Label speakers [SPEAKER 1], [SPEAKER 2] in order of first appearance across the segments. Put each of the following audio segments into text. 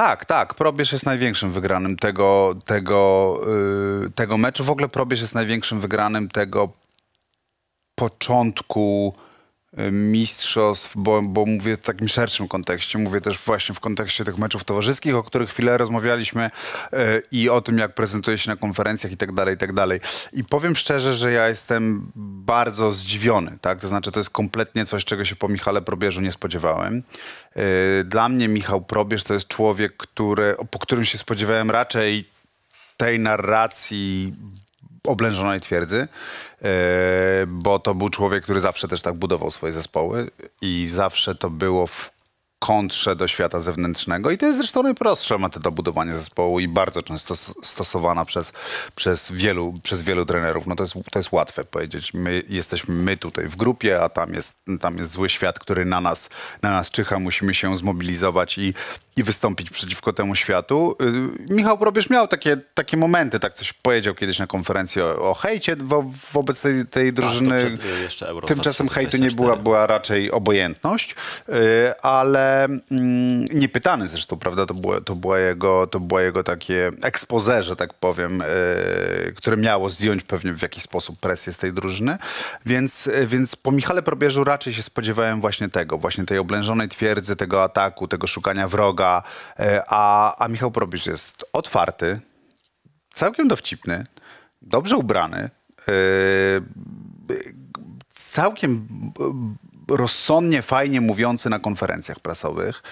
[SPEAKER 1] Tak, tak. Probierz jest największym wygranym tego, tego, yy, tego meczu. W ogóle Probierz jest największym wygranym tego początku E, mistrzostw, bo, bo mówię w takim szerszym kontekście, mówię też właśnie w kontekście tych meczów towarzyskich, o których chwilę rozmawialiśmy yy, i o tym, jak prezentuje się na konferencjach i tak dalej, i tak dalej. I powiem szczerze, że ja jestem bardzo zdziwiony, tak? To znaczy, to jest kompletnie coś, czego się po Michale Probierzu nie spodziewałem. Yy, dla mnie Michał Probierz to jest człowiek, który, po którym się spodziewałem raczej tej narracji oblężonej twierdzy, e, bo to był człowiek, który zawsze też tak budował swoje zespoły i zawsze to było w kontrze do świata zewnętrznego i to jest zresztą najprostsza metoda budowania zespołu i bardzo często stosowana przez, przez, wielu, przez wielu trenerów. No to jest, to jest łatwe powiedzieć. My jesteśmy my tutaj w grupie, a tam jest, tam jest zły świat, który na nas, na nas czyha. Musimy się zmobilizować i, i wystąpić przeciwko temu światu. Y, Michał Probierz miał takie, takie momenty, tak coś powiedział kiedyś na konferencji o, o hejcie wo, wobec tej, tej tak, drużyny. Tak, przed, Tymczasem hejtu nie była, była raczej obojętność, yy, ale Mm, nie pytany zresztą, prawda? To, było, to, była jego, to była jego takie expose, że tak powiem, yy, które miało zdjąć pewnie w jakiś sposób presję z tej drużyny. Więc, e, więc po Michale Probierzu raczej się spodziewałem właśnie tego, właśnie tej oblężonej twierdzy, tego ataku, tego szukania wroga. Yy, a, a Michał Probierz jest otwarty, całkiem dowcipny, dobrze ubrany. Całkiem rozsądnie, fajnie mówiący na konferencjach prasowych,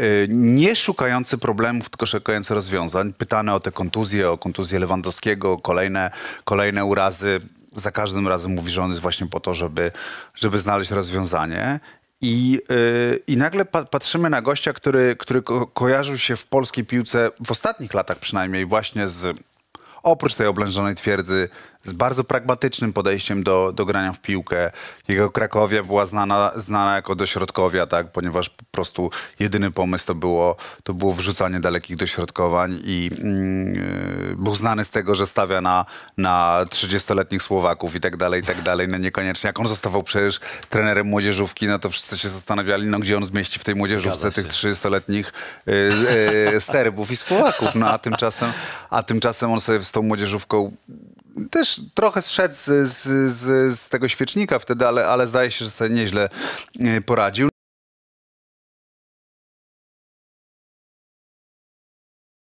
[SPEAKER 1] y, nie szukający problemów, tylko szukający rozwiązań. Pytane o te kontuzje, o kontuzję Lewandowskiego, kolejne, kolejne urazy. Za każdym razem mówi, że on jest właśnie po to, żeby, żeby znaleźć rozwiązanie. I, yy, I nagle pa patrzymy na gościa, który, który ko kojarzył się w polskiej piłce w ostatnich latach przynajmniej właśnie z oprócz tej oblężonej twierdzy z bardzo pragmatycznym podejściem do, do grania w piłkę. Jego Krakowia była znana, znana jako dośrodkowia, tak, ponieważ po prostu jedyny pomysł to było, to było wrzucanie dalekich dośrodkowań i yy, był znany z tego, że stawia na, na 30-letnich Słowaków i tak dalej, i tak dalej. No niekoniecznie. Jak on zostawał przecież trenerem młodzieżówki, no to wszyscy się zastanawiali, no gdzie on zmieści w tej młodzieżówce tych 30-letnich yy, yy, Serbów i Słowaków. No a tymczasem, a tymczasem on sobie z tą młodzieżówką też trochę zszedł z, z, z, z tego świecznika wtedy, ale, ale zdaje się, że sobie nieźle e, poradził.